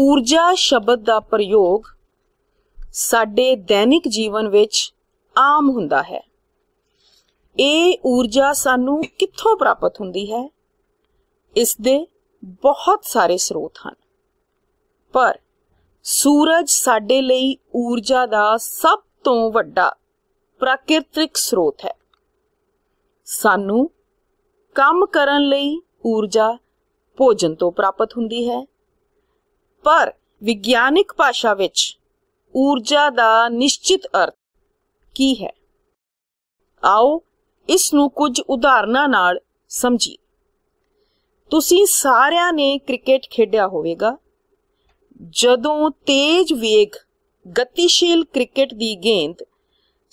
ਊਰਜਾ ਸ਼ਬਦ ਦਾ ਪ੍ਰਯੋਗ ਸਾਡੇ ਦੈਨਿਕ ਜੀਵਨ ਵਿੱਚ ਆਮ ਹੁੰਦਾ ਹੈ ਇਹ ਊਰਜਾ ਸਾਨੂੰ ਕਿੱਥੋਂ ਪ੍ਰਾਪਤ ਹੁੰਦੀ ਹੈ ਇਸ ਦੇ ਬਹੁਤ ਸਾਰੇ ਸਰੋਤ ਹਨ ਪਰ ਸੂਰਜ ਸਾਡੇ ਲਈ ਊਰਜਾ ਦਾ ਸਭ ਤੋਂ ਵੱਡਾ ਪ੍ਰਾਕਿਰਤਿਕ ਸਰੋਤ ਹੈ ਸਾਨੂੰ ਕੰਮ ਕਰਨ ਲਈ ਊਰਜਾ ਭੋਜਨ ਤੋਂ ਪ੍ਰਾਪਤ ਹੁੰਦੀ ਹੈ ਪਰ ਵਿਗਿਆਨਿਕ ਭਾਸ਼ਾ ਵਿੱਚ ਊਰਜਾ ਦਾ ਨਿਸ਼ਚਿਤ ਅਰਥ ਕੀ ਹੈ ਆਓ ਇਸ ਨੂੰ ਕੁਝ ਉਦਾਹਰਨਾਂ ਨਾਲ ਸਮਝੀਏ ਤੁਸੀਂ ਸਾਰਿਆਂ ਨੇ ਕ੍ਰਿਕਟ ਖੇਡਿਆ ਹੋਵੇਗਾ ਜਦੋਂ ਤੇਜ਼ ਵੇਗ ਗਤੀਸ਼ੀਲ ਕ੍ਰਿਕਟ ਦੀ ਗੇਂਦ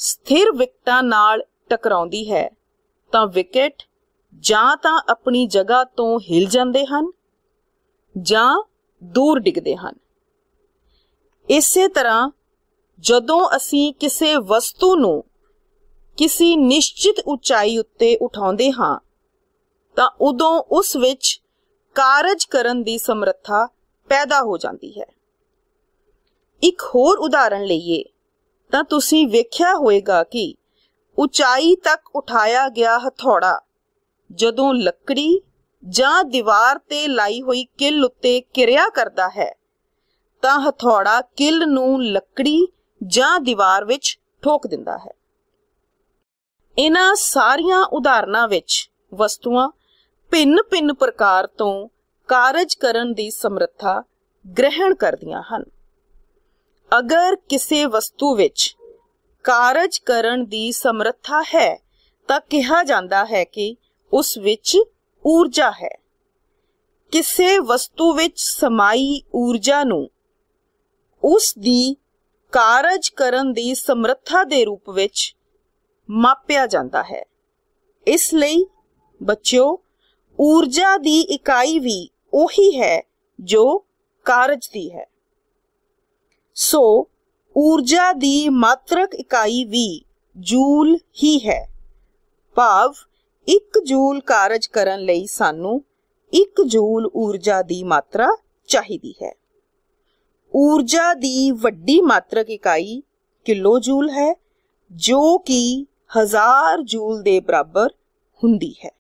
ਸਥਿਰ ਵਿਕਟਾਂ ਨਾਲ ਟਕਰਾਉਂਦੀ ਹੈ ਤਾਂ ਵਿਕਟ ਜਾਂ ਤਾਂ ਆਪਣੀ ਜਗ੍ਹਾ ਤੋਂ ਹਿਲ ਜਾਂਦੇ ਹਨ ਜਾਂ ਦੂਰ ਡਿੱਗਦੇ ਹਨ ਇਸੇ ਤਰ੍ਹਾਂ ਜਦੋਂ ਅਸੀਂ ਕਿਸੇ ਵਸਤੂ ਨੂੰ ਕਿਸੇ ਨਿਸ਼ਚਿਤ ਉਚਾਈ ਉੱਤੇ ਉਠਾਉਂਦੇ ਹਾਂ ਤਾਂ ਉਦੋਂ ਉਸ ਵਿੱਚ ਕਾਰਜ ਕਰਨ ਦੀ ਸਮਰੱਥਾ ਪੈਦਾ ਹੋ ਜਾਂਦੀ ਹੈ ਇੱਕ ਹੋਰ ਉਦਾਹਰਣ ਲਈਏ ਤਾਂ ਤੁਸੀਂ ਵੇਖਿਆ ਹੋਵੇਗਾ ਕਿ ਉਚਾਈ ਤੱਕ ਉਠਾਇਆ ਗਿਆ ਹਥੌੜਾ ਜਦੋਂ ਲੱਕੜੀ ਜਾਂ ਦੀਵਾਰ ਤੇ ਲਾਈ ਹੋਈ ਕਿੱਲ ਉੱਤੇ ਕਿਰਿਆ ਕਰਦਾ ਹੈ ਤਾਂ ਹਥੌੜਾ ਕਿੱਲ ਨੂੰ ਲੱਕੜੀ ਜਾਂ ਦੀਵਾਰ ਵਿੱਚ ਠੋਕ ਦਿੰਦਾ ਹੈ ਇਹਨਾਂ ਸਾਰੀਆਂ ਉਦਾਹਰਨਾਂ ਵਿੱਚ ਵਸਤੂਆਂ ਭਿੰਨ-ਭਿੰਨ ਪ੍ਰਕਾਰ ਤੋਂ ਕਾਰਜ ਕਰਨ ਦੀ ਸਮਰੱਥਾ ਗ੍ਰਹਿਣ ਕਰਦੀਆਂ ਹਨ ਅਗਰ ਕਿਸੇ ਵਸਤੂ ਵਿੱਚ ਕਾਰਜ ਕਰਨ ਦੀ ਸਮਰੱਥਾ ਹੈ ਤਾਂ ਕਿਹਾ ਜਾਂਦਾ ਹੈ ਕਿ ਉਸ ਵਿੱਚ ਊਰਜਾ ਹੈ ਕਿਸੇ ਵਸਤੂ ਵਿੱਚ ਸਮਾਈ ਊਰਜਾ ਨੂੰ ਉਸ ਦੀ ਕਾਰਜ ਕਰਨ ਦੀ ਸਮਰੱਥਾ ਦੇ ਰੂਪ ਵਿੱਚ ਮਾਪਿਆ ਜਾਂਦਾ ਹੈ ਇਸ ਲਈ ਬੱਚਿਓ ਊਰਜਾ ਦੀ ਇਕਾਈ ਵੀ ਉਹੀ ਹੈ ਜੋ ਕਾਰਜ ਦੀ ਹੈ ਸੋ ਊਰਜਾ ਦੀ ਮਾਤਰਕ ਇਕਾਈ ਵੀ ਜੂਲ ਹੀ ਹੈ ਭਾਵ 1 ਜੂਲ ਕਾਰਜ ਕਰਨ ਲਈ ਸਾਨੂੰ 1 ਜੂਲ ਊਰਜਾ ਦੀ ਮਾਤਰਾ ਚਾਹੀਦੀ ਹੈ ਊਰਜਾ ਦੀ ਵੱਡੀ ਮਾਤਰਕ ਇਕਾਈ ਕਿਲੋ ਜੂਲ ਹੈ ਜੋ ਕਿ 1000 ਜੂਲ ਦੇ ਬਰਾਬਰ ਹੁੰਦੀ ਹੈ